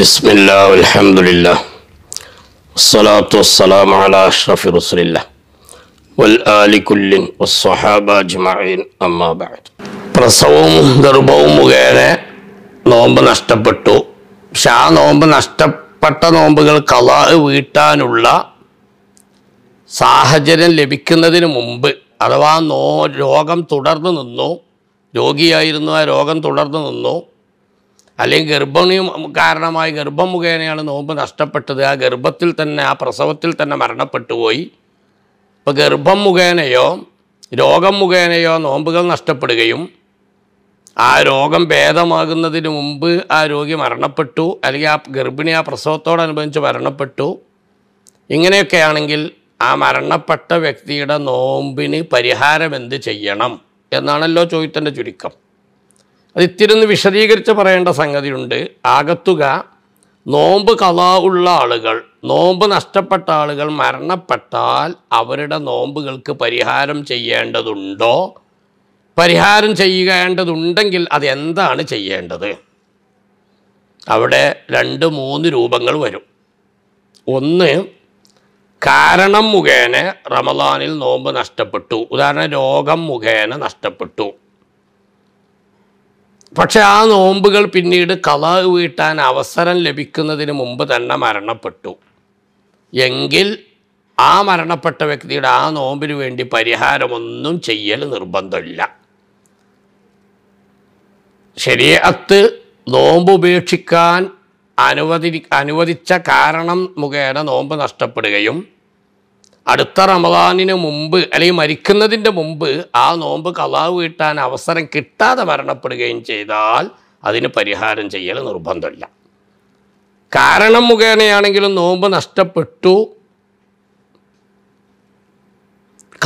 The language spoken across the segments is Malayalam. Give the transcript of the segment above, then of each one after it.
بسم الله والحمد لله والصلاة والسلام على أشرف رسول الله والآل كل والصحابة أجمعين أما بعد പ്രസവവും ഗർഭവും മുഖേന നോമ്പ് നഷ്ടപ്പെട്ടു പക്ഷെ ആ നോമ്പ് നഷ്ടപ്പെട്ട നോമ്പുകൾ കലാ വീട്ടാനുള്ള സാഹചര്യം ലഭിക്കുന്നതിന് മുമ്പ് അഥവാ നോ രോഗം തുടർന്നു നിന്നു രോഗിയായിരുന്നു ആ രോഗം തുടർന്നു നിന്നു അല്ലെങ്കിൽ ഗർഭിണിയും കാരണമായി ഗർഭം മുഖേനയാണ് നോമ്പ് നഷ്ടപ്പെട്ടത് ആ ഗർഭത്തിൽ തന്നെ ആ പ്രസവത്തിൽ തന്നെ മരണപ്പെട്ടു പോയി ഇപ്പോൾ ഗർഭം മുഖേനയോ രോഗം മുഖേനയോ നോമ്പുകൾ നഷ്ടപ്പെടുകയും ആ രോഗം ഭേദമാകുന്നതിന് മുമ്പ് ആ രോഗി മരണപ്പെട്ടു അല്ലെങ്കിൽ ആ ഗർഭിണി ആ പ്രസവത്തോടനുബന്ധിച്ച് മരണപ്പെട്ടു ഇങ്ങനെയൊക്കെ ആണെങ്കിൽ ആ മരണപ്പെട്ട വ്യക്തിയുടെ നോമ്പിന് പരിഹാരം എന്ത് ചെയ്യണം എന്നാണല്ലോ ചോദ്യത്തിൻ്റെ ചുരുക്കം അത് ഇത്തിരി ഒന്ന് വിശദീകരിച്ച് പറയേണ്ട സംഗതിയുണ്ട് ആകത്തുക നോമ്പ് കലാ ഉള്ള ആളുകൾ നോമ്പ് നഷ്ടപ്പെട്ട ആളുകൾ മരണപ്പെട്ടാൽ അവരുടെ നോമ്പുകൾക്ക് പരിഹാരം ചെയ്യേണ്ടതുണ്ടോ പരിഹാരം ചെയ്യേണ്ടതുണ്ടെങ്കിൽ അത് എന്താണ് ചെയ്യേണ്ടത് അവിടെ രണ്ട് മൂന്ന് രൂപങ്ങൾ വരും ഒന്ന് കാരണം മുഖേന റമദാനിൽ നോമ്പ് നഷ്ടപ്പെട്ടു ഉദാഹരണം രോഗം മുഖേന നഷ്ടപ്പെട്ടു പക്ഷെ ആ നോമ്പുകൾ പിന്നീട് കളവ് വീട്ടാൻ അവസരം ലഭിക്കുന്നതിന് മുമ്പ് തന്നെ മരണപ്പെട്ടു എങ്കിൽ ആ മരണപ്പെട്ട വ്യക്തിയുടെ ആ നോമ്പിന് വേണ്ടി പരിഹാരമൊന്നും ചെയ്യൽ നിർബന്ധമില്ല ശരിയത്ത് നോമ്പ് ഉപേക്ഷിക്കാൻ അനുവദി അനുവദിച്ച കാരണം മുഖേന നോമ്പ് നഷ്ടപ്പെടുകയും അടുത്ത റമദാനിന് മുമ്പ് അല്ലെങ്കിൽ മരിക്കുന്നതിൻ്റെ മുമ്പ് ആ നോമ്പ് കലാവ് കിട്ടാൻ അവസരം കിട്ടാതെ മരണപ്പെടുകയും ചെയ്താൽ അതിന് പരിഹാരം ചെയ്യൽ നിർബന്ധമില്ല കാരണം മുഖേനയാണെങ്കിലും നോമ്പ് നഷ്ടപ്പെട്ടു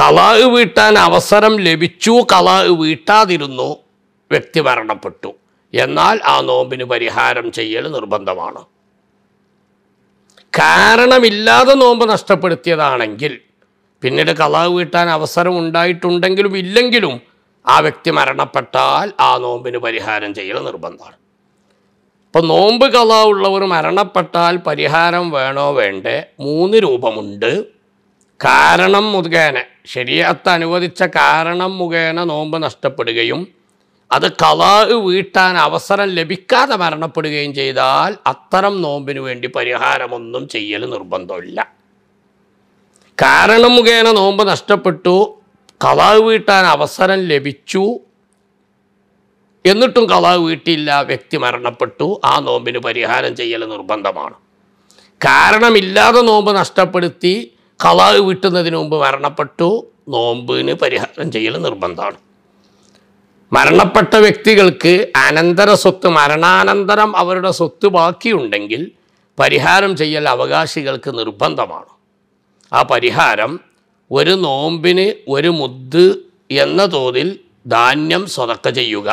കലാഹ് വീട്ടാൻ അവസരം ലഭിച്ചു കലാഹ് വീട്ടാതിരുന്നു വ്യക്തി മരണപ്പെട്ടു എന്നാൽ ആ നോമ്പിന് പരിഹാരം ചെയ്യൽ നിർബന്ധമാണ് കാരണമില്ലാതെ നോമ്പ് നഷ്ടപ്പെടുത്തിയതാണെങ്കിൽ പിന്നീട് കളവ് കിട്ടാൻ അവസരം ഉണ്ടായിട്ടുണ്ടെങ്കിലും ഇല്ലെങ്കിലും ആ വ്യക്തി മരണപ്പെട്ടാൽ ആ നോമ്പിന് പരിഹാരം ചെയ്യൽ നിർബന്ധമാണ് അപ്പോൾ നോമ്പ് കഥ ഉള്ളവർ മരണപ്പെട്ടാൽ പരിഹാരം വേണോ വേണ്ടേ മൂന്ന് രൂപമുണ്ട് കാരണം മുഖേന ശരിയത്ത് അനുവദിച്ച കാരണം മുഖേന നോമ്പ് നഷ്ടപ്പെടുകയും അത് കലാഹ് വീട്ടാൻ അവസരം ലഭിക്കാതെ മരണപ്പെടുകയും ചെയ്താൽ അത്തരം നോമ്പിന് വേണ്ടി പരിഹാരമൊന്നും ചെയ്യൽ നിർബന്ധമില്ല കാരണം മുഖേന നോമ്പ് നഷ്ടപ്പെട്ടു കലാഹ് വീട്ടാൻ അവസരം ലഭിച്ചു എന്നിട്ടും കലാഹ് വീട്ടിയില്ല വ്യക്തി മരണപ്പെട്ടു ആ നോമ്പിന് പരിഹാരം ചെയ്യൽ നിർബന്ധമാണ് കാരണമില്ലാതെ നോമ്പ് നഷ്ടപ്പെടുത്തി കലാഹ് വീട്ടുന്നതിന് മുമ്പ് മരണപ്പെട്ടു നോമ്പിന് പരിഹാരം ചെയ്യൽ നിർബന്ധമാണ് മരണപ്പെട്ട വ്യക്തികൾക്ക് അനന്തര സ്വത്ത് മരണാനന്തരം അവരുടെ സ്വത്ത് ബാക്കിയുണ്ടെങ്കിൽ പരിഹാരം ചെയ്യൽ അവകാശികൾക്ക് നിർബന്ധമാണ് ആ പരിഹാരം ഒരു നോമ്പിന് ഒരു മുദ്ദ് എന്ന തോതിൽ ധാന്യം സ്വതക്ക ചെയ്യുക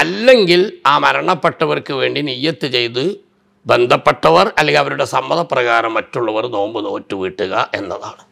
അല്ലെങ്കിൽ ആ മരണപ്പെട്ടവർക്ക് വേണ്ടി നെയ്യത്ത് ചെയ്ത് ബന്ധപ്പെട്ടവർ അല്ലെങ്കിൽ അവരുടെ സമ്മതപ്രകാരം മറ്റുള്ളവർ നോമ്പ് നോറ്റുവീട്ടുക എന്നതാണ്